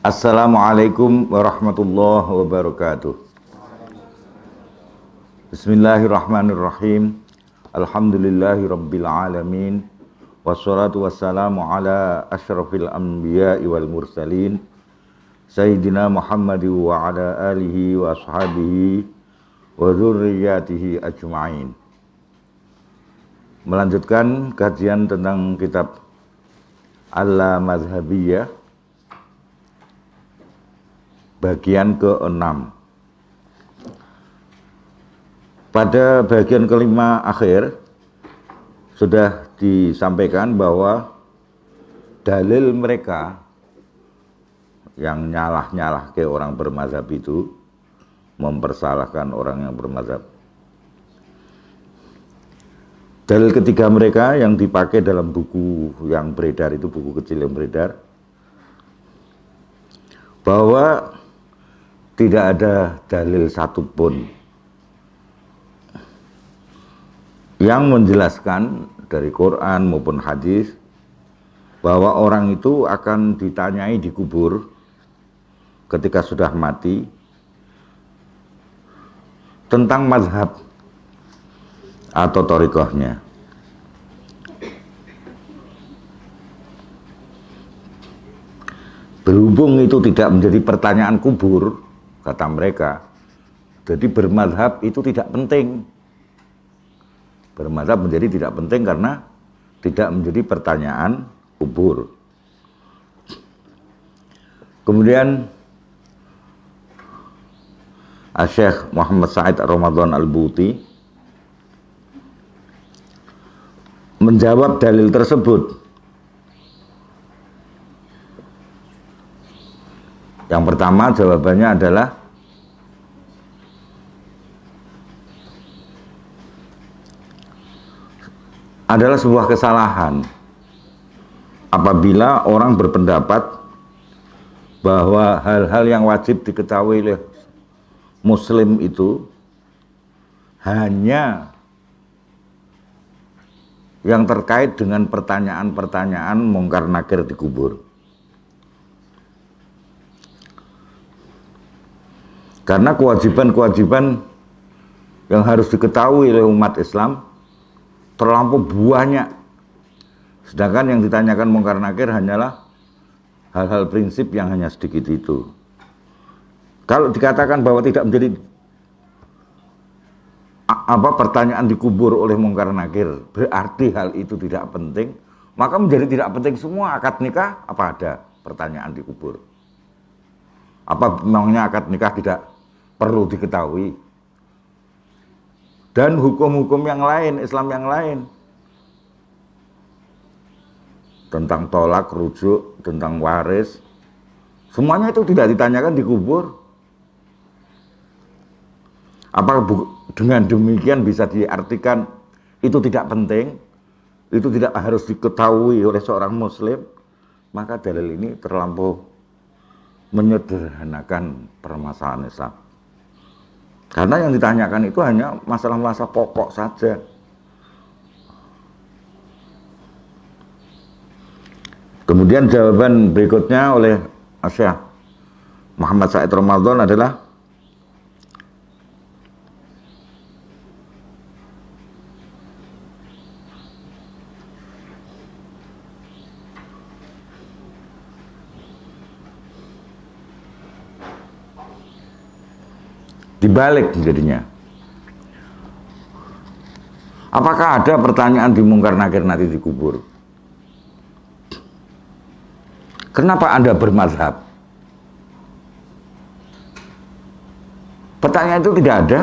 Assalamualaikum warahmatullahi wabarakatuh. Bismillahirrahmanirrahim. Alhamdulillahirabbil alamin. Wassalatu wassalamu ala asyrafil anbiya'i wal mursalin Sayyidina Muhammad wa ala alihi wa ashabihi wa dzurriyyatihi ajmain. Melanjutkan kajian tentang kitab Al-Mazhabiyah bagian ke-6. Pada bagian kelima akhir sudah disampaikan bahwa dalil mereka yang nyalah-nyalah ke orang bermazhab itu mempersalahkan orang yang bermazhab. Dalil ketiga mereka yang dipakai dalam buku yang beredar itu buku kecil yang beredar bahwa tidak ada dalil satupun yang menjelaskan dari Quran maupun hadis bahwa orang itu akan ditanyai di kubur ketika sudah mati tentang mazhab atau torikohnya. Berhubung itu tidak menjadi pertanyaan kubur, kata mereka. Jadi bermadhab itu tidak penting. Bermadhab menjadi tidak penting karena tidak menjadi pertanyaan kubur. Kemudian Syekh Muhammad Said Ramadan Al-Buti menjawab dalil tersebut. Yang pertama jawabannya adalah adalah sebuah kesalahan apabila orang berpendapat bahwa hal-hal yang wajib diketahui oleh muslim itu hanya yang terkait dengan pertanyaan-pertanyaan mungkar nakir dikubur Karena kewajiban-kewajiban yang harus diketahui oleh umat Islam terlampau banyak. Sedangkan yang ditanyakan mungkar nakir hanyalah hal-hal prinsip yang hanya sedikit itu. Kalau dikatakan bahwa tidak menjadi apa pertanyaan dikubur oleh mungkar nakir, berarti hal itu tidak penting, maka menjadi tidak penting semua akad nikah apa ada pertanyaan dikubur. Apa memangnya akad nikah tidak perlu diketahui? dan hukum-hukum yang lain, Islam yang lain. Tentang tolak, rujuk, tentang waris. Semuanya itu tidak ditanyakan di kubur. Apakah dengan demikian bisa diartikan itu tidak penting, itu tidak harus diketahui oleh seorang muslim, maka dalil ini terlampau menyederhanakan permasalahan Islam. Karena yang ditanyakan itu hanya masalah-masalah pokok saja. Kemudian jawaban berikutnya oleh Asyah Muhammad Said Ramadan adalah dibalik jadinya. Apakah ada pertanyaan di mungkar nakir nanti dikubur? Kenapa Anda bermazhab? Pertanyaan itu tidak ada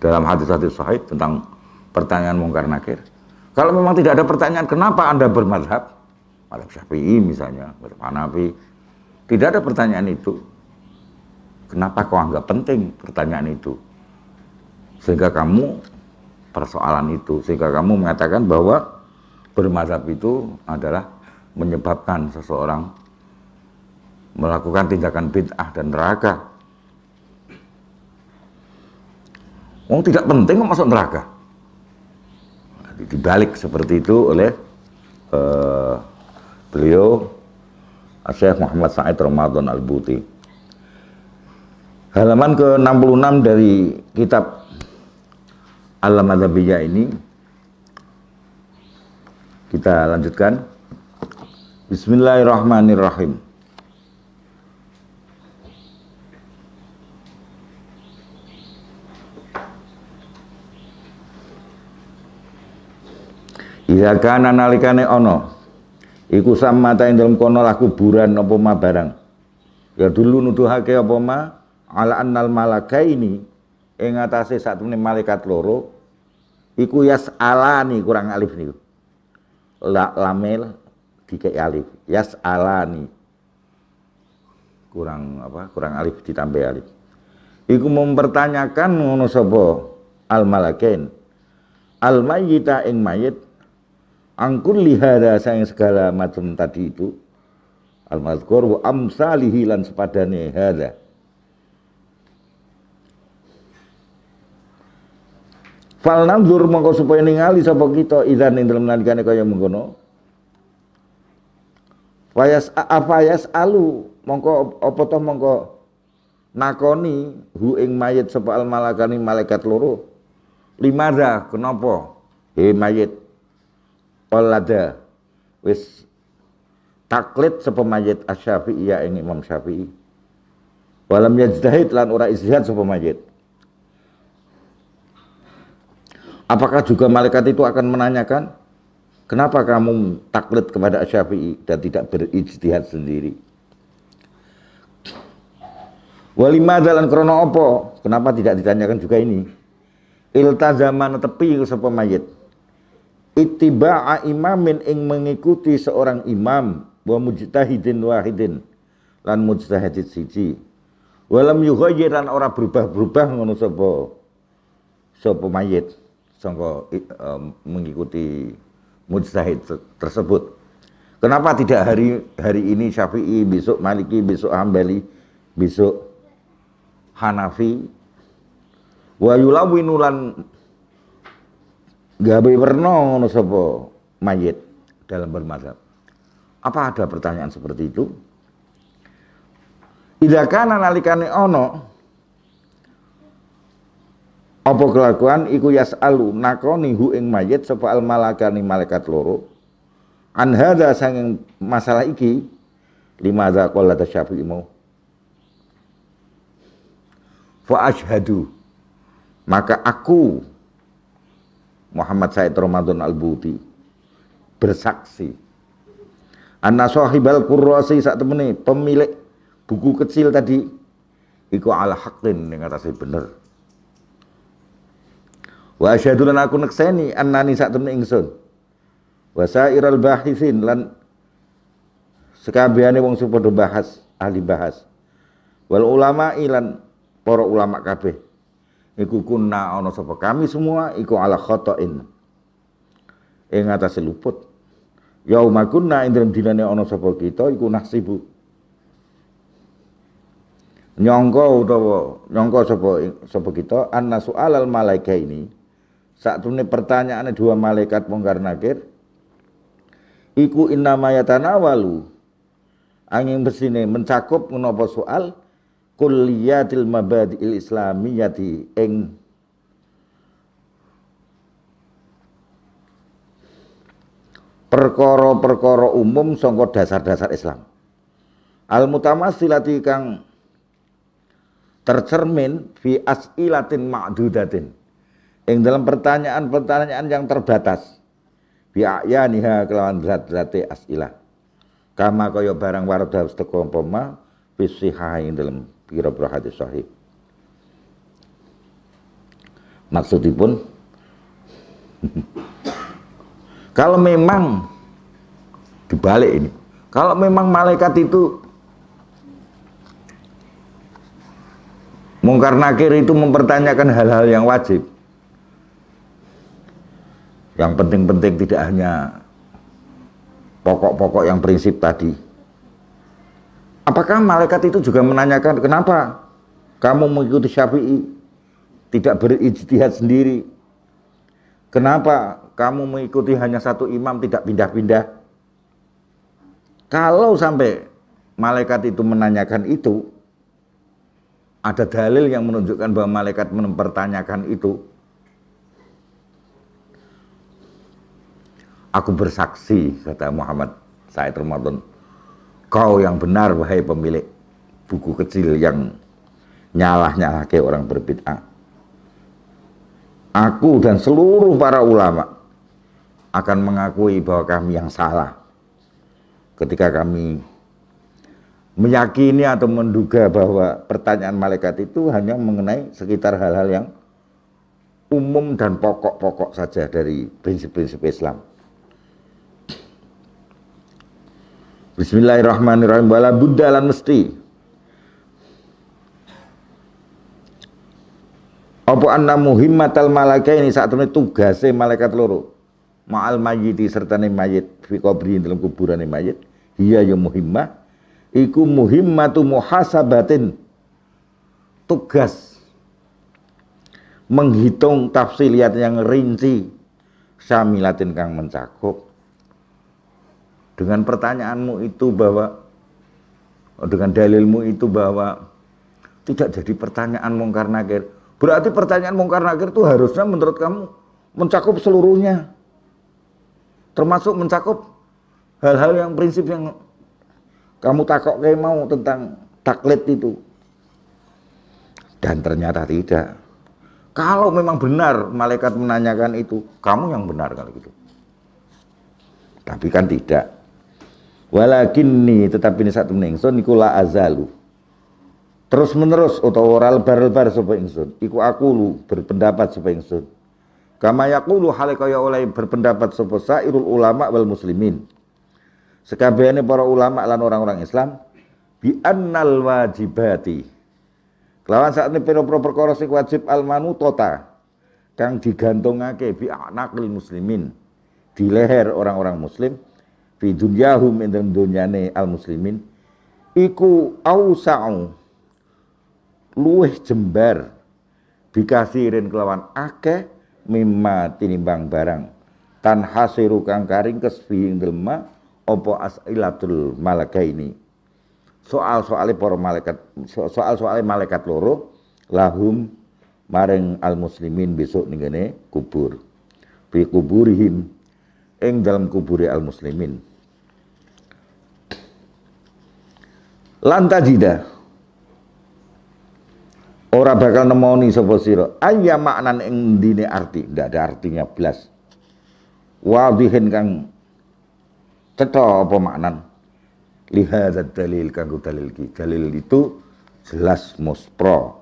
dalam hadis-hadis sahih tentang pertanyaan mungkar nakir. Kalau memang tidak ada pertanyaan, kenapa Anda bermazhab? Madhab Syafi'i misalnya, madhab Hanafi. Tidak ada pertanyaan itu. Kenapa kau anggap penting pertanyaan itu? Sehingga kamu persoalan itu, sehingga kamu mengatakan bahwa bermazhab itu adalah menyebabkan seseorang melakukan tindakan bid'ah dan neraka. oh, tidak penting kok masuk neraka. Dibalik seperti itu oleh uh, beliau Syekh Muhammad Said Ramadan Al-Buti halaman ke-66 dari kitab Al-Madhabiyah ini kita lanjutkan Bismillahirrahmanirrahim Iza kana nalikane ono Iku sama ta dalam kono lah kuburan apa ma barang Ya dulu nuduhake apa ma ala annal malaka ini ing saat sakmene malaikat loro iku yas alani kurang alif nih la lamel dikek alif yas alani kurang apa kurang alif ditambah alif iku mempertanyakan ngono sobo al malakain al mayyita ing mayit angkul lihara sayang segala macam tadi itu al mazkur wa amsalihi lan sepadane hada Fal nanzur mongko supaya ningali sapa kita idzan ing dalem nalikane kaya mengkono. Fayas yas alu mongko apa to mongko nakoni hu ing mayit sapa al malakani malaikat loro. Limada kenapa? He mayit. polada wis taklid sapa mayit asy-Syafi'i ya ing Imam Syafi'i. Walam yajdahid lan ora izhad sapa mayit. Apakah juga malaikat itu akan menanyakan, kenapa kamu taklid kepada syafi'i dan tidak berijtihad sendiri? Walima dalam krono opo, kenapa tidak ditanyakan juga ini? Iltazama tepi sapa mayit. Ittiba'a imamin ing mengikuti seorang imam wa mujtahidin wahidin lan mujtahid siji. Walam yughayyiran ora berubah-berubah ngono sapa sapa mayit songko uh, e, mengikuti mujtahid tersebut. Kenapa tidak hari hari ini Syafi'i, besok Maliki, besok Hambali, besok Hanafi? Wa yulawinulan gawe werna ngono sapa mayit dalam bermadzhab. Apa ada pertanyaan seperti itu? Idza kana nalikane ono apa kelakuan iku yasalu nakoni hu ing mayit sapa al malakani malaikat loro an hadza sanging masalah iki lima za qala tasyafi mau fa ashhadu maka aku Muhammad Said Ramadan Al-Buti bersaksi anna sahibal qurrasi saat temene pemilik buku kecil tadi iku ala haqqin ning atase bener Wa asyhadu lan aku nekseni annani sak temen ingsun. Wa sairal bahisin lan sekabehane wong sing padha bahas, ahli bahas. Wal ulama ilan para ulama kabeh. Iku kunna ana sapa kami semua iku ala khata'in Ing atas luput. Yauma kunna ing dinane ana sapa kita iku nasibu. Nyongko utawa nyongko sapa sapa kita anna su'alal malaika ini saat ini pertanyaannya dua malaikat mongkar nakir iku innamayatana walu angin bersini mencakup menopo soal kulliyatil mabadi'il islamiyati eng perkoro-perkoro umum songko dasar-dasar Islam. Al mutamasilati kang tercermin fi as'ilatin ma'dudatin yang dalam pertanyaan-pertanyaan yang terbatas biayaniha kelawan zat-zate asilah kama kaya barang warad harus teko umpama fisihah yang dalam kira kira hadis sahih maksudipun kalau memang dibalik ini kalau memang malaikat itu mungkar nakir itu mempertanyakan hal-hal yang wajib yang penting-penting tidak hanya pokok-pokok yang prinsip tadi. Apakah malaikat itu juga menanyakan kenapa kamu mengikuti Syafi'i tidak berijtihad sendiri? Kenapa kamu mengikuti hanya satu imam tidak pindah-pindah? Kalau sampai malaikat itu menanyakan itu, ada dalil yang menunjukkan bahwa malaikat mempertanyakan itu, Aku bersaksi, kata Muhammad Said Ramadan, kau yang benar wahai pemilik buku kecil yang nyalah-nyalah ke orang berbid'ah. Aku dan seluruh para ulama akan mengakui bahwa kami yang salah ketika kami meyakini atau menduga bahwa pertanyaan malaikat itu hanya mengenai sekitar hal-hal yang umum dan pokok-pokok saja dari prinsip-prinsip Islam. Bismillahirrahmanirrahim. Wala buddha lan mesti. Apa anna muhimmatal malaka ini saat ini tugasnya malaikat loro. Ma'al mayiti serta ne mayit fi qabri dalam kuburan mayit. Hiya ya muhimmah. Iku muhimmatu muhasabatin. Tugas menghitung tafsiliat yang rinci Samilatin kang mencakup dengan pertanyaanmu itu bahwa oh, dengan dalilmu itu bahwa tidak jadi pertanyaan mungkar nakir. Berarti pertanyaan mungkar nakir itu harusnya menurut kamu mencakup seluruhnya. Termasuk mencakup hal-hal yang prinsip yang kamu takok kayak mau tentang taklit itu. Dan ternyata tidak. Kalau memang benar malaikat menanyakan itu, kamu yang benar kalau gitu. Tapi kan tidak. Walakinni tetapi ini satu ingsun iku la azalu. Terus menerus atau oral bar bar sapa ingsun. Iku aku lu berpendapat sapa ingsun. Kama yaqulu hal kaya oleh berpendapat sapa sairul ulama wal muslimin. Sekabehane para ulama lan orang-orang Islam bi annal wajibati. Kelawan saat ini pira perkara sing wajib al manutota kang digantungake bi anaqil muslimin di leher orang-orang muslim fi dunyahum ing dunyane al muslimin iku ausa'u luweh jembar dikasirin kelawan akeh mimma tinimbang barang tan hasiru kang karing kesbi ing delma apa as'ilatul malaka ini soal-soale para malaikat soal-soale malaikat loro lahum maring al muslimin besok ning kubur fi kuburihim ing dalam kubure al muslimin lantajida ora bakal nemoni sapa sira ayya maknan ing dini arti ndak ada artinya blas wadihin kang cetha apa maknan lihadzat dalil kanggo dalil ki dalil itu jelas muspro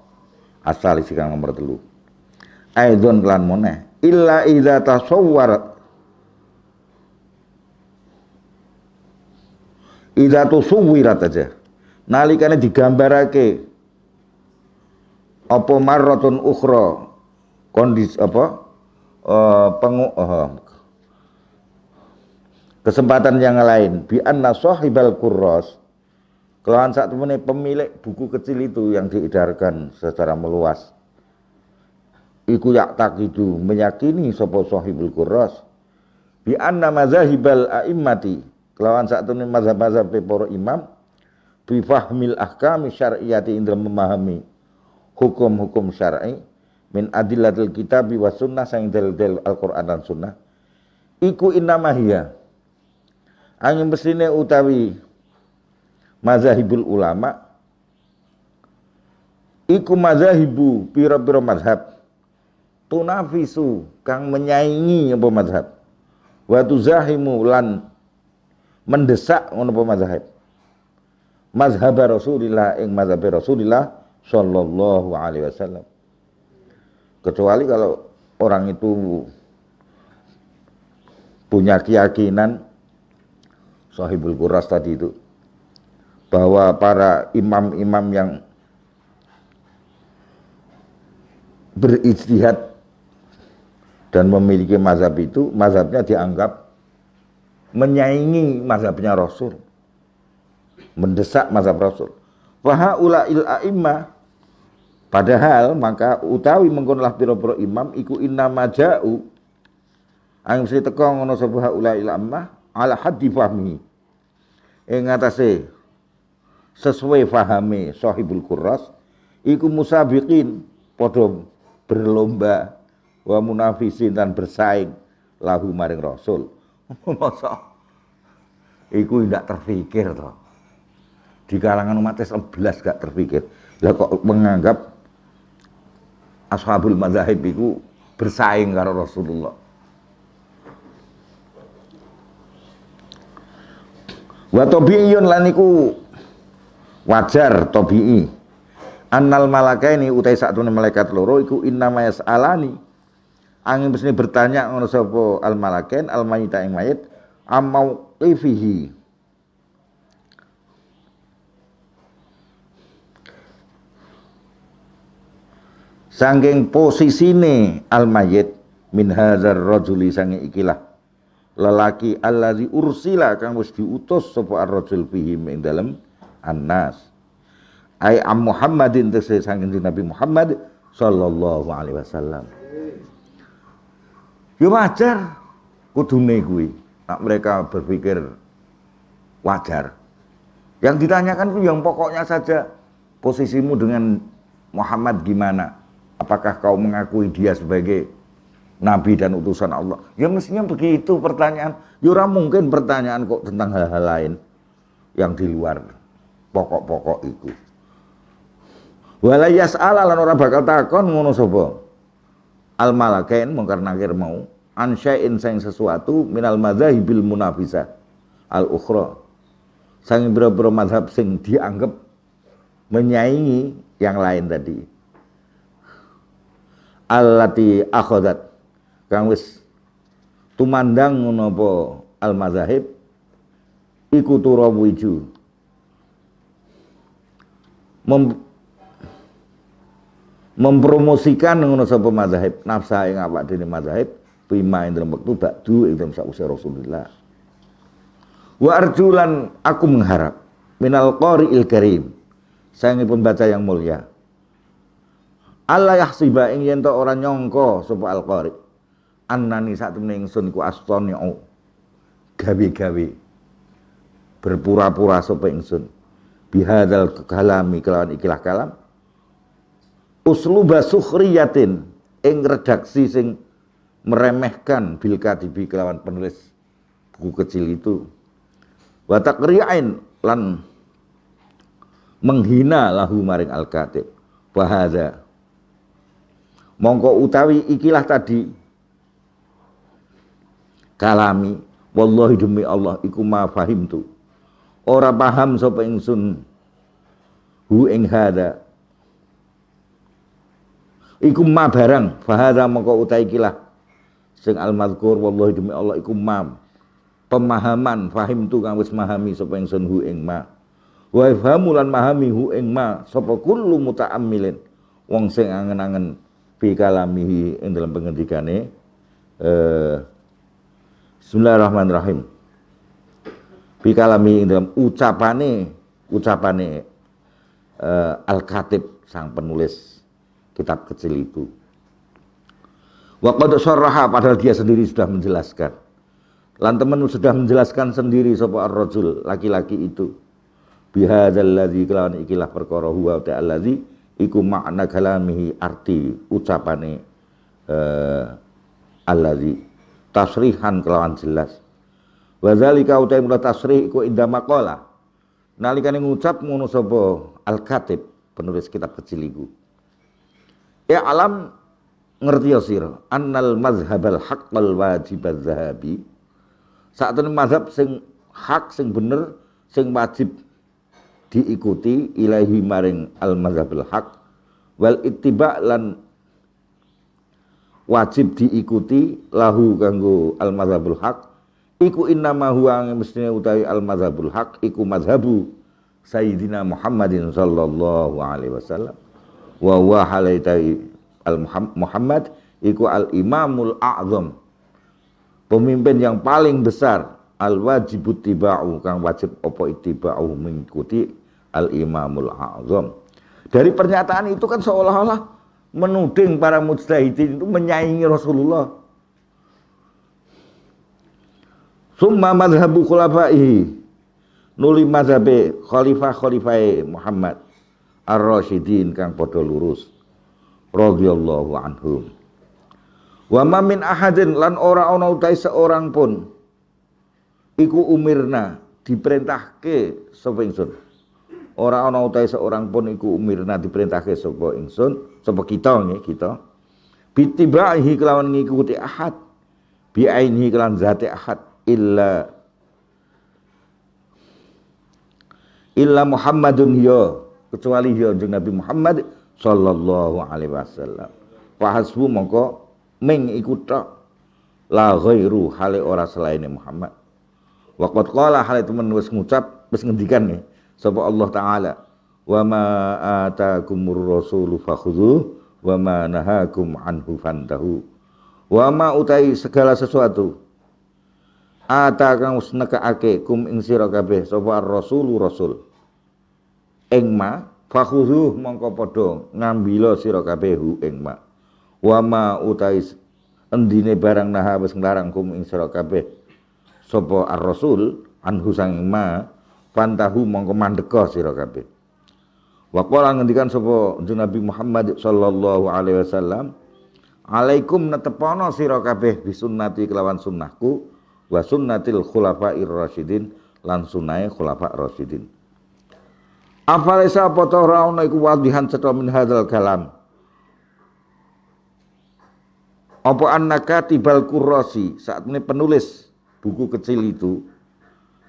asal isi kang nomor telu aidon klan moneh illa idza tasawwar idza tusuwirat aja nalikane digambarake apa marratun ukhra kondis apa uh, pengu, uh, kesempatan yang lain bi anna sahibal kurros kelawan saat temune pemilik buku kecil itu yang diedarkan secara meluas iku yak takidu meyakini sapa sahibul kurros bi anna mazahibal a'immati kelawan saat temune mazhab-mazhab para imam bifahmil ahkami syar'iyati indra memahami hukum-hukum syar'i min adillatil kitab wa sunnah sang dalil Al-Qur'an dan sunnah iku innamahia angin besine utawi mazahibul ulama iku mazahibu pira-pira mazhab tunafisu kang menyaingi apa mazhab wa tuzahimu lan mendesak ngono apa mazhab mazhab Rasulillah ing mazhab Rasulillah sallallahu alaihi wasallam. Kecuali kalau orang itu punya keyakinan sahibul kuras tadi itu bahwa para imam-imam yang berijtihad dan memiliki mazhab itu mazhabnya dianggap menyaingi mazhabnya Rasul mendesak mazhab Rasul. Wahaula il a'imma Padahal maka utawi mengkonlah piro-piro imam iku inna maja'u ang mesti teko ngono sapa haula il a'imma ala haddi fahmi. Ing ngatasé sesuai fahami sahibul kuras iku musabiqin padha berlomba wa munafisin dan bersaing lahu maring rasul. Masa iku tidak terfikir toh di kalangan umat Islam belas gak terpikir lah kok menganggap ashabul mazhab itu bersaing karo Rasulullah wa tabi'iyun lan iku wajar tabi'i annal malakaini utai sakdune malaikat loro iku inna innama alani angin pesini bertanya ngono sapa al malakain al mayita ing mayit amau qifihi sangking ini al mayit min hazar rajuli sangking ikilah lelaki allazi ursila kang wis diutus sapa ar-rajul fihim ing dalam annas ai am Muhammadin tegese sangking Nabi Muhammad sallallahu alaihi wasallam ya wajar kudune gue nah, mereka berpikir wajar yang ditanyakan itu yang pokoknya saja posisimu dengan Muhammad gimana Apakah kau mengakui dia sebagai nabi dan utusan Allah? Ya mestinya begitu pertanyaan. Yura ya, mungkin pertanyaan kok tentang hal-hal lain yang di luar pokok-pokok itu. Walayas ala lan ora bakal takon ngono sapa. Al malakain mungkar nakir mau ansya'in sing sesuatu minal madzahibil munafisa al ukhra. Sang bro-bro madhab sing dianggap menyaingi yang lain tadi allati akhadat kang wis tumandang apa al mazahib iku turabu Mem mempromosikan ngono sapa mazhab nafsa ing awak dene mazhab bima ing dalam wektu ba'du ing dalam sause Rasulullah wa arjulan aku mengharap minal qari'il karim sayangipun baca yang mulia Allah yahsiba ing yen to ora nyangka sapa alqari. annani sak temne ingsun ku astoniu gawe-gawe berpura-pura sapa ingsun Bihadzal kalami kelawan ikilah kalam usluba sukhriyatin ing redaksi sing meremehkan bil kadibi kelawan penulis buku kecil itu wa taqri'in lan menghina lahu maring al-katib bahada mongko utawi ikilah tadi kalami wallahi demi Allah iku ma fahim tu ora paham sapa ingsun hu ing hada iku ma barang fahada mongko utawi ikilah sing al mazkur wallahi demi Allah iku ma pemahaman fahim tu kang wis mahami sapa ingsun hu ing ma wa fahamulan mahami hu ing ma sapa kullu mutaammilin wong sing angen-angen fi kalamihi ing dalam pengendikane eh, Bismillahirrahmanirrahim. Fi kalami ing dalam ucapane ucapane eh, Al-Katib sang penulis kitab kecil itu. Wa qad sharaha padahal dia sendiri sudah menjelaskan. Lan temen sudah menjelaskan sendiri sapa ar-rajul laki-laki itu. Bihadzal ladzi kelawan ikilah perkara huwa ta'allazi iku makna kalamihi arti ucapane eh, allazi tasrihan kelawan jelas wa zalika utai mula tasrih iku inda maqala nalikane ngucap ngono sapa al katib penulis kitab kecil iku ya alam ngerti ya sira annal mazhabal haqqal wajib zahabi saat ini mazhab sing hak sing bener sing wajib diikuti ilahi maring al mazhabil hak wal ittiba lan wajib diikuti lahu kanggo al mazhabul hak iku innama huwa mestine utawi al mazhabul hak iku mazhabu sayyidina Muhammadin sallallahu alaihi wasallam wa wa halaitai al Muhammad iku al imamul a'zam pemimpin yang paling besar al wajibut tiba'u kang wajib opo itibau mengikuti al imamul azam dari pernyataan itu kan seolah-olah menuding para mujtahidin itu menyaingi Rasulullah summa madhabu khulafaihi nuli madhabe khalifah khalifai Muhammad ar-rasyidin kang padha lurus radhiyallahu anhum wa ma min ahadin lan ora ana utai seorang pun iku umirna diperintahke sapa ingsun ora ana utahe seorang pun iku umirna diperintahke sapa ingsun sapa kita nggih kita bitibahi kelawan ngikuti ahad biainihi kelawan zati ahad illa illa Muhammadun yo ya, kecuali yo ya jeng Nabi Muhammad sallallahu alaihi wasallam wa hasbu mongko ming iku tok la ghairu hale ora selain Muhammad Waqat qala hal itu men ngucap wis ngendikan nih sapa Allah taala wa ma atakumur rasulu fakhudhu wa ma nahakum anhu fantahu wa ma utai segala sesuatu ata kang wis nekake kum ing sira kabeh sapa rasulu rasul ing ma fakhudhu mongko padha ngambila sira kabeh hu ing ma wa ma utai endine barang naha wis nglarang kum ing sira kabeh Sopo ar-rasul anhu sang ma pantahu mongko mandeka sira kabeh wa qala ngendikan sapa Nabi Muhammad sallallahu alaihi wasallam alaikum netepono sira kabeh bisunnati kelawan sunnahku wa sunnatil khulafair rasyidin lan sunnahe khulafa rasyidin Afalesa apa ta iku wadihan cetha min hadzal kalam Apa annaka tibal kurasi saat ini penulis buku kecil itu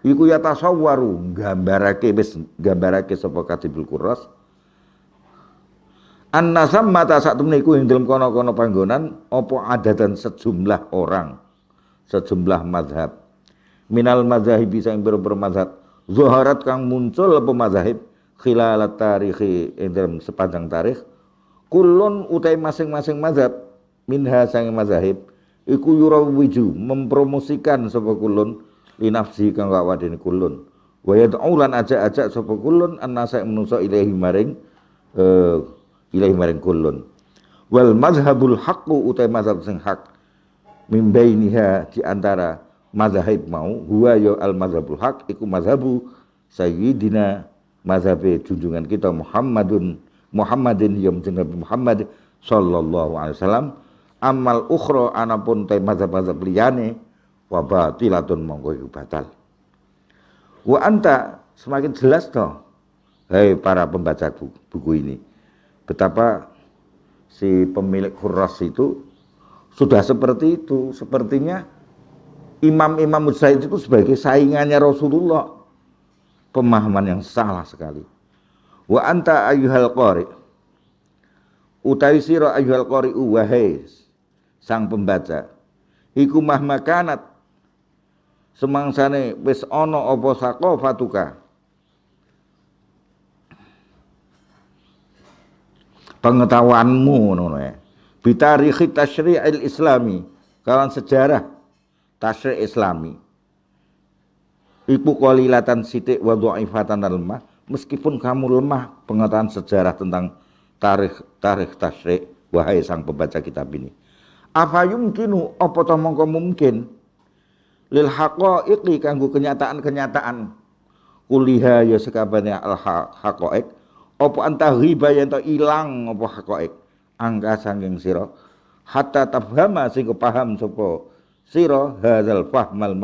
iku ya tasawwaru gambarake wis gambarake sapa katibul kuras anna sammata sak temene iku ing dalem kono-kono panggonan apa ada dan sejumlah orang sejumlah madhab minal madhahibi bisa yang berber madhab zuharat kang muncul apa madhahib khilalat tarikhi ing dalem sepanjang tarikh kulun utai masing-masing madhab minha sang madhahib iku yurawiju mempromosikan sapa kulun nafsi kang kawadene kulun wa yad'u lan ajak-ajak sapa kulun annasa menusa ilahi maring uh, eh, ilahi maring kulun wal mazhabul haqqu utai mazhab sing hak bainiha di antara mazhab mau huwa ya al mazhabul haq iku mazhabu sayyidina Mazhabe junjungan kita Muhammadun Muhammadin ya Nabi Muhammad sallallahu alaihi wasallam amal ukhra anapun te mazhab-mazhab liyane wa batilatun monggo iku batal wa anta semakin jelas toh hei para pembaca buku, ini betapa si pemilik kuras itu sudah seperti itu sepertinya imam-imam mujtahid itu sebagai saingannya Rasulullah pemahaman yang salah sekali wa anta ayyuhal qari utawi sira ayyuhal qari wahai sang pembaca iku kanat semangsane wis ana apa fatuka pengetahuanmu ngono ya bitarikhi tasyri'il islami kalan sejarah tasyri' islami iku qalilatan sithik wa dhaifatan lemah meskipun kamu lemah pengetahuan sejarah tentang tarikh tarikh tasyri' wahai sang pembaca kitab ini apa yumkinu apa to mongko mungkin lil haqaiqi kanggo kenyataan-kenyataan kuliha ya sekabane al haqaiq apa riba yang to ilang apa ek. angka sanging sira hatta tabhama sing paham sapa sira hadzal fahmal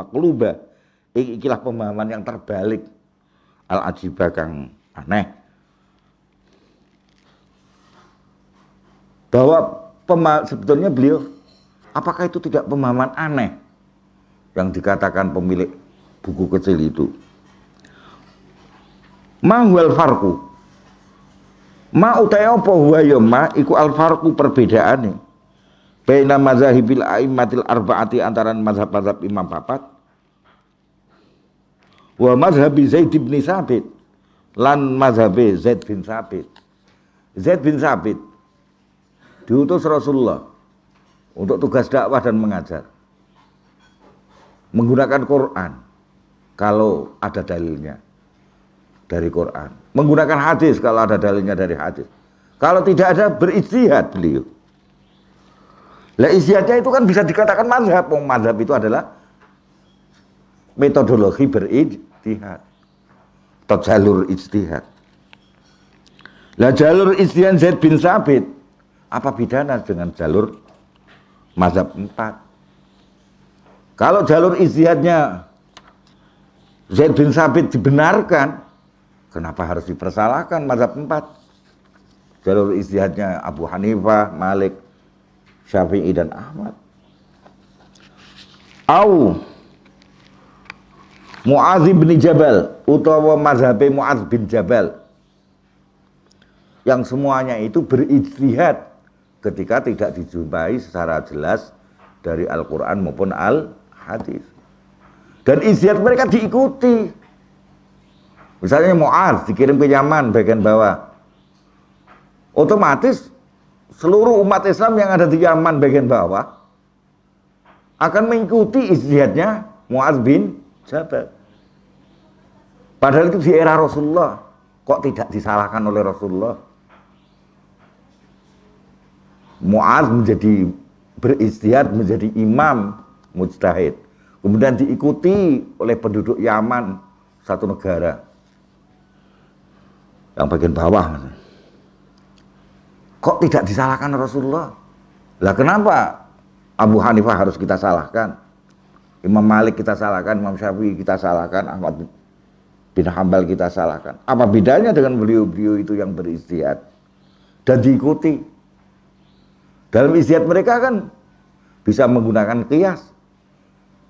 Iki ikilah pemahaman yang terbalik al ajiba kang aneh bahwa sebetulnya beliau Apakah itu tidak pemahaman aneh yang dikatakan pemilik buku kecil itu? Mahwal farku. Ma utai apa huwa ya ma iku al farku perbedaane. Baina mazahibil a'immatil arba'ati antaran mazhab-mazhab imam papat wa mazhabi Zaid bin Sabit lan mazhabi Zaid bin Sabit. Zaid bin Sabit diutus Rasulullah untuk tugas dakwah dan mengajar. Menggunakan Quran kalau ada dalilnya dari Quran. Menggunakan hadis kalau ada dalilnya dari hadis. Kalau tidak ada beristihad beliau. Lah istihadnya itu kan bisa dikatakan mazhab. Mazhab itu adalah metodologi beristihad. Atau jalur istihad. Lah jalur istihad Zaid bin Sabit apa bedanya dengan jalur mazhab empat. kalau jalur istihadnya Zaid bin Sabit dibenarkan kenapa harus dipersalahkan mazhab empat? jalur istihadnya Abu Hanifah, Malik, Syafi'i dan Ahmad au Mu'adz bin Jabal utawa mazhab Mu'adz bin Jabal yang semuanya itu berijtihad ketika tidak dijumpai secara jelas dari Al-Quran maupun Al-Hadis. Dan izin mereka diikuti. Misalnya Mu'ad dikirim ke Yaman bagian bawah. Otomatis seluruh umat Islam yang ada di Yaman bagian bawah akan mengikuti izinnya Mu'ad bin Jabal. Padahal itu di era Rasulullah. Kok tidak disalahkan oleh Rasulullah? Mu'ad menjadi beristihad menjadi imam mujtahid. Kemudian diikuti oleh penduduk Yaman satu negara. Yang bagian bawah. Kok tidak disalahkan Rasulullah? Lah kenapa Abu Hanifah harus kita salahkan? Imam Malik kita salahkan, Imam Syafi'i kita salahkan, Ahmad bin Hambal kita salahkan. Apa bedanya dengan beliau-beliau itu yang beristihad dan diikuti dalam istiadat mereka kan bisa menggunakan kias.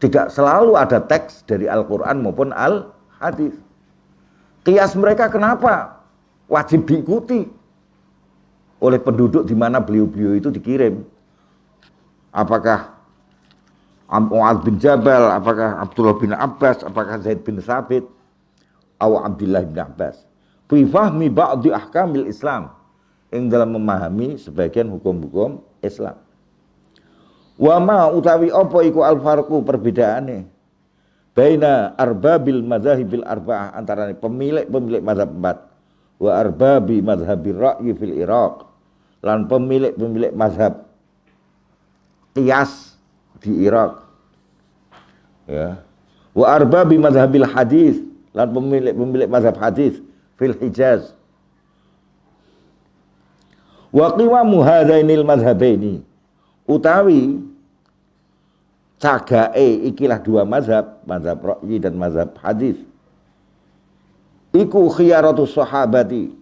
Tidak selalu ada teks dari Al-Quran maupun Al-Hadis. Kias mereka kenapa? Wajib diikuti oleh penduduk di mana beliau-beliau itu dikirim. Apakah Mu'ad bin Jabal, apakah Abdullah bin Abbas, apakah Zaid bin Sabit, atau Abdullah bin Abbas. Fifahmi ba'di ahkamil Islam. Yang dalam memahami sebagian hukum-hukum Islam. Wa ma utawi apa iku alfarku perbedaane baina arbabil madzhabil arba'ah antara pemilik-pemilik mazhab empat wa arbabi madhabil ra'yi fil Iraq lan pemilik-pemilik mazhab qiyas di Irak ya wa arbabi madhabil hadis lan pemilik-pemilik mazhab hadis fil Hijaz wa qiwamu hadainil madhabaini utawi cagae ikilah dua mazhab mazhab ra'yi dan mazhab hadis iku khiyaratu sahabati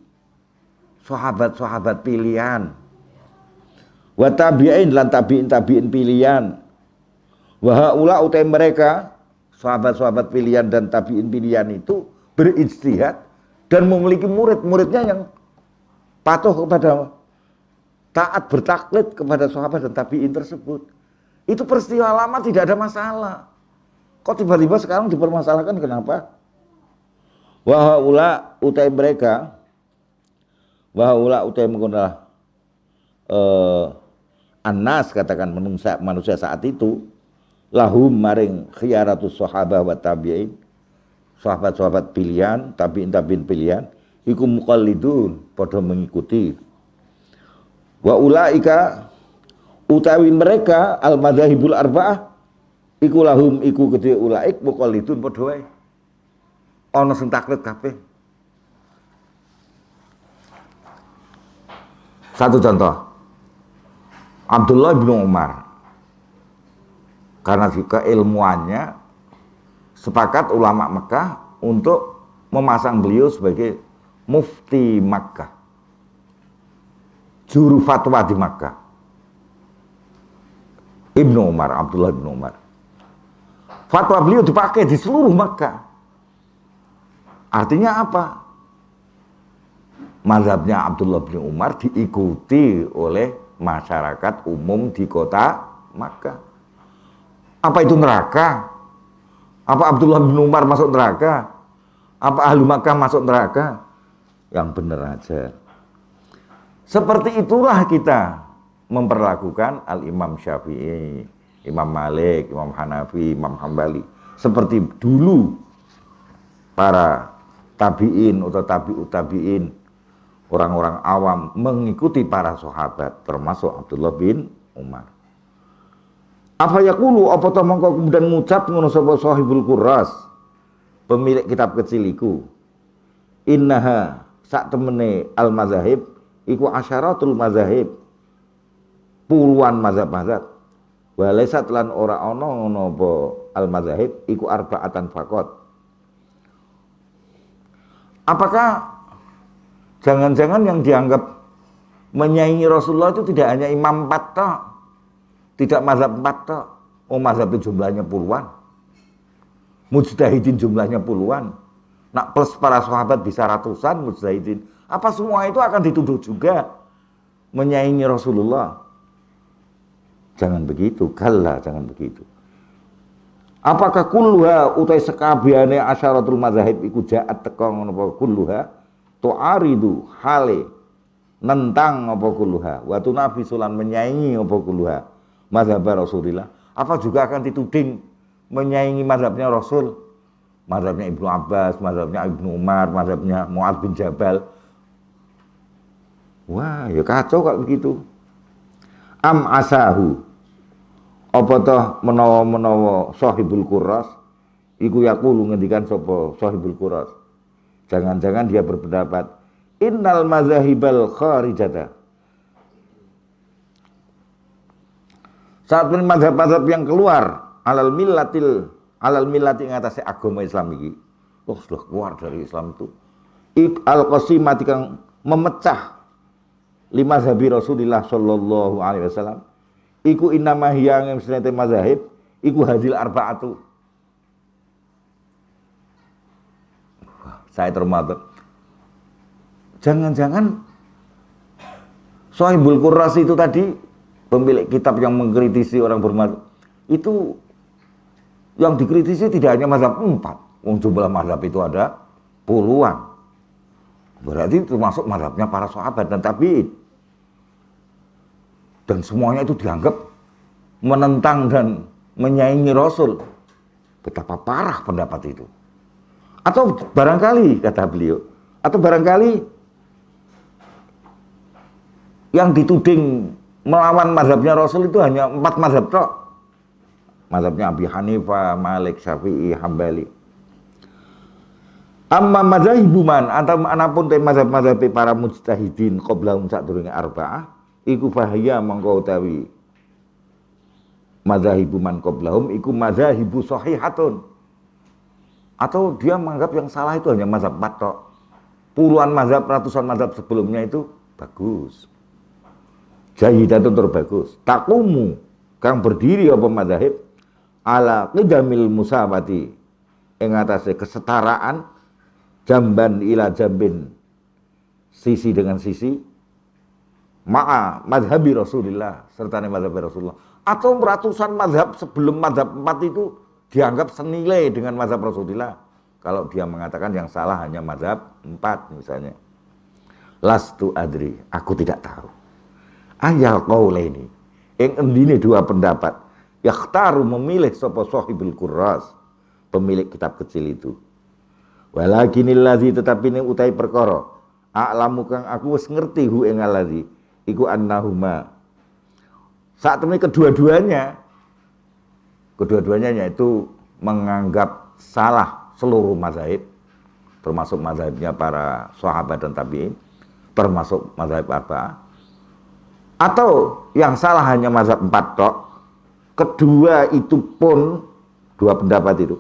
sahabat-sahabat pilihan wa tabi'in lan tabi'in tabi'in pilihan wa haula utai mereka sahabat-sahabat pilihan dan tabi'in pilihan itu berijtihad dan memiliki murid-muridnya yang patuh kepada taat bertaklid kepada sahabat dan tabiin tersebut. Itu peristiwa lama tidak ada masalah. Kok tiba-tiba sekarang dipermasalahkan kenapa? Wahaula utai mereka Wahaula utai menggunakan eh, Anas katakan manusia, manusia saat itu lahum maring khiyaratu sahabat wa tabi'in sahabat-sahabat pilihan tabi'in tabi'in pilihan ikum muqallidun padha mengikuti wa ulaika utawi mereka al madzahibul arba'ah iku lahum iku kedue ulaik muqallidun padha wae ana sing taklid kabeh satu contoh Abdullah bin Umar karena juga ilmuannya sepakat ulama Mekah untuk memasang beliau sebagai mufti Mekah juru fatwa di Makkah. Ibnu Umar, Abdullah bin Umar. Fatwa beliau dipakai di seluruh Makkah. Artinya apa? Mazhabnya Abdullah bin Umar diikuti oleh masyarakat umum di kota Makkah. Apa itu neraka? Apa Abdullah bin Umar masuk neraka? Apa ahli Makkah masuk neraka? Yang benar aja. Seperti itulah kita memperlakukan Al-Imam Syafi'i, Imam Malik, Imam Hanafi, Imam Hambali. Seperti dulu para tabi'in atau tabi'ut tabi'in, orang-orang awam mengikuti para sahabat termasuk Abdullah bin Umar. Apa yakulu apa toh mongko kemudian ngucap ngono sapa sahibul kuras pemilik kitab keciliku. Innaha sak temene al mazahib iku asyaratul mazahib puluhan mazhab-mazhab walaisat lan ora ana ngono al mazahib iku arbaatan fakot apakah jangan-jangan yang dianggap menyaingi Rasulullah itu tidak hanya imam empat tok tidak mazhab empat tok oh mazhab itu jumlahnya puluhan mujtahidin jumlahnya puluhan nak plus para sahabat bisa ratusan mujtahidin apa semua itu akan dituduh juga menyaingi Rasulullah? Jangan begitu, kala jangan begitu. Apakah kulluha utai sekabiane asyaratul mazahib iku jaat teko ngono apa kulluha tuaridu hale nentang apa kulluha wa nabi sulan menyaingi apa kulluha mazhab Rasulillah apa juga akan dituding menyaingi mazhabnya Rasul mazhabnya Ibnu Abbas, mazhabnya Ibnu Umar, mazhabnya Mu'ad bin Jabal Wah, ya kacau kalau begitu. Am asahu. Apa toh menawa-menawa sahibul kuras iku yakulu ngendikan sopo sahibul kuras. Jangan-jangan dia berpendapat innal mazahibal kharijata. Saat men mazhab-mazhab yang keluar alal milatil alal yang atasnya agama Islam ini. oh, sudah keluar dari Islam itu. Ik al qasimati kang memecah lima zabi Rasulillah sallallahu alaihi wasallam iku inama hiya yang sunate mazahib iku hadil arbaatu saya termasuk jangan-jangan Sohibul Quras itu tadi pemilik kitab yang mengkritisi orang bermadzhab itu yang dikritisi tidak hanya mazhab empat wong jumlah mazhab itu ada puluhan berarti termasuk mazhabnya para sahabat dan tabiin dan semuanya itu dianggap menentang dan menyaingi Rasul. Betapa parah pendapat itu. Atau barangkali, kata beliau, atau barangkali yang dituding melawan madhabnya Rasul itu hanya empat madhab tok. Madhabnya Abi Hanifah, Malik, Syafi'i, Hambali. Amma madhahibuman atau anapun te madhab-madhab para mujtahidin qoblahum sa'durungi arba'ah iku fahya mongko utawi madzahibu man qablahum iku madzahibu sahihatun atau dia menganggap yang salah itu hanya mazhab patok puluhan mazhab ratusan mazhab sebelumnya itu bagus itu terbagus takumu kang berdiri apa madzhab ala qidamil musabati yang atasnya kesetaraan jamban ila jambin sisi dengan sisi ma'a madhabi Rasulullah serta madhabi Rasulullah atau ratusan madhab sebelum madhab empat itu dianggap senilai dengan madhab Rasulullah kalau dia mengatakan yang salah hanya madhab empat misalnya lastu adri aku tidak tahu ayal ini yang endine dua pendapat yakhtaru memilih sopo sohibul kurras pemilik kitab kecil itu walakinil ladzi tetapi ini utai perkoro a'lamu kang aku wis ngerti hu ing alladzi iku annahuma. Saat temui kedua-duanya kedua-duanya yaitu menganggap salah seluruh mazhab termasuk mazhabnya para sahabat dan tabi'in termasuk mazhab apa atau yang salah hanya mazhab empat tok kedua itu pun dua pendapat itu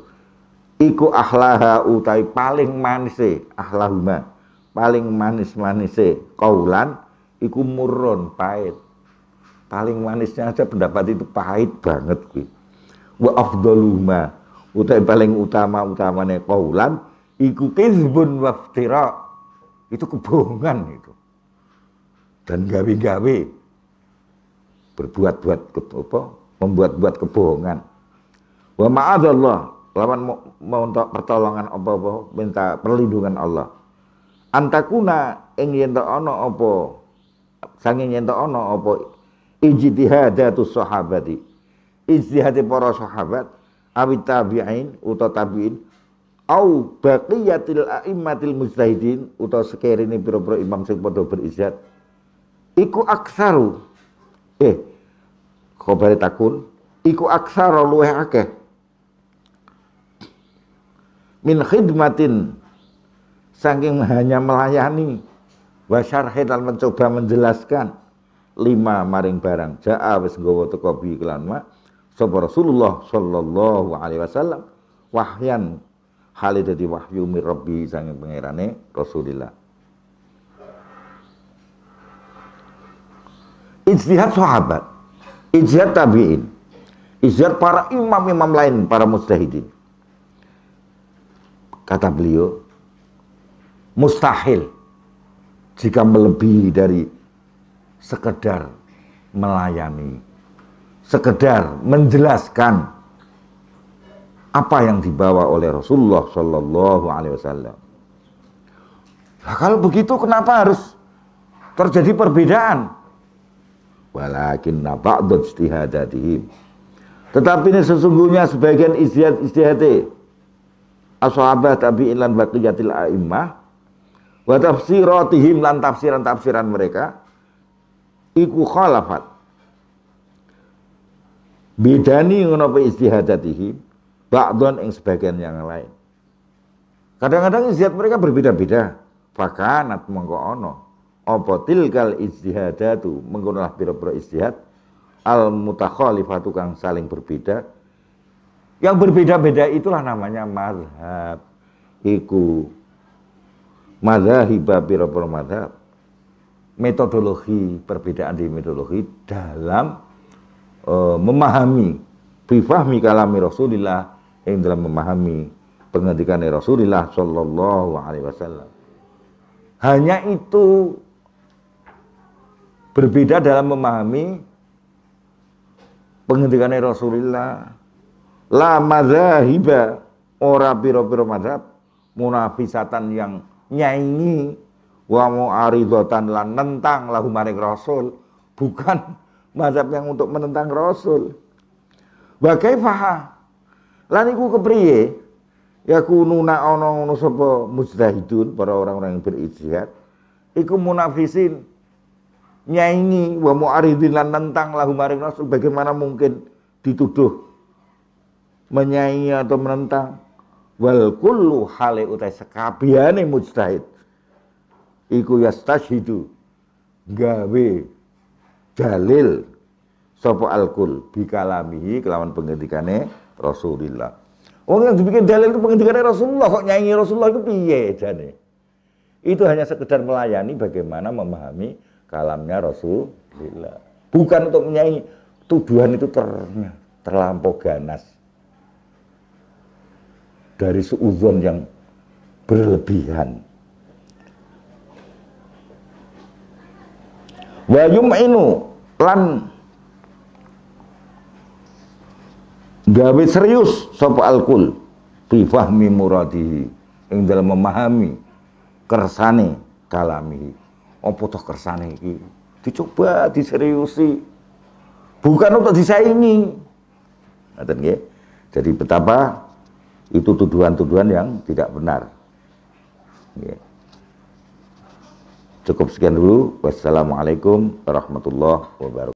iku ahlaha utai paling manis ahlahuma paling manis manis kaulan iku murun pahit paling manisnya aja pendapat itu pahit banget kuwi wa afdaluhuma utai paling utama utamane kaulan iku kizbun waftira itu kebohongan itu dan gawe-gawe berbuat-buat ke, apa membuat-buat kebohongan wa ma'adallah lawan mau pertolongan apa-apa minta perlindungan Allah antakuna ingin yen ana apa saking entuk ana apa ijtihadatus sahabati ijtihad para sahabat awit tabi'in utawa tabi'in au baqiyatil a'immatil mujtahidin utawa sekerene pira-pira imam sing padha berijtihad iku aksaru eh khabare takun iku aksara luweh akeh min khidmatin saking hanya melayani wasyarhi dan mencoba menjelaskan lima maring barang ja'a wis nggawa teko bi iklan ma sapa Rasulullah sallallahu alaihi wasallam wahyan hale dadi wahyu mir rabbi sange pangerane Rasulillah Ijtihad sahabat, ijtihad tabi'in, ijtihad para imam-imam lain, para mustahidin. Kata beliau, mustahil jika melebihi dari sekedar melayani, sekedar menjelaskan apa yang dibawa oleh Rasulullah Shallallahu Alaihi Wasallam. Nah, kalau begitu kenapa harus terjadi perbedaan? Walakin ba'dud istihadatihim. Tetapi ini sesungguhnya sebagian istihad istihadi. Ashabah tabi'in lan baqiyatil a'immah wa tafsiratihim lan tafsiran-tafsiran mereka iku khalafat bidani ngono pe istihadatihi ba'dhon ing sebagian yang lain kadang-kadang istihad mereka berbeda-beda fakanat mengko ono apa tilkal istihadatu menggunalah pira-pira istihad al mutakhalifatu kang saling berbeda yang berbeda-beda itulah namanya mazhab iku mazhabiba pira-pira metodologi perbedaan di metodologi dalam uh, memahami bifahmi kalami Rasulillah yang dalam memahami pengertian rasulillah Shallallahu Alaihi Wasallam hanya itu berbeda dalam memahami pengertian rasulillah la madhahiba ora piro-piro madhab munafisatan yang nyanyi wa mu'aridatan lan nentang lahu maring rasul bukan mazhab yang untuk menentang rasul wa kaifaha lan iku kepriye yakununa ana ngono sapa mujtahidun para orang-orang yang berijtihad iku munafisin nyanyi wa mu'aridin lan nentang lahu maring rasul bagaimana mungkin dituduh menyanyi atau menentang wal kullu hale utai sekabiane mujtahid iku yastashidu gawe dalil sapa alkul bikalamihi kelawan penggantikane Rasulullah Orang yang dibikin dalil itu pengendikannya Rasulullah kok nyanyi Rasulullah itu piye jane itu hanya sekedar melayani bagaimana memahami kalamnya Rasulullah bukan untuk menyanyi tuduhan itu ter, terlampau ganas dari seuzon yang berlebihan. Wa yum'inu lan gawe serius sapa alkul fi fahmi muradihi ing dalam memahami kersane kalami apa toh kersane iki dicoba diseriusi bukan untuk disaingi ngaten nggih jadi betapa itu tuduhan-tuduhan yang tidak benar. Ya. Cukup sekian dulu. Wassalamualaikum warahmatullahi wabarakatuh.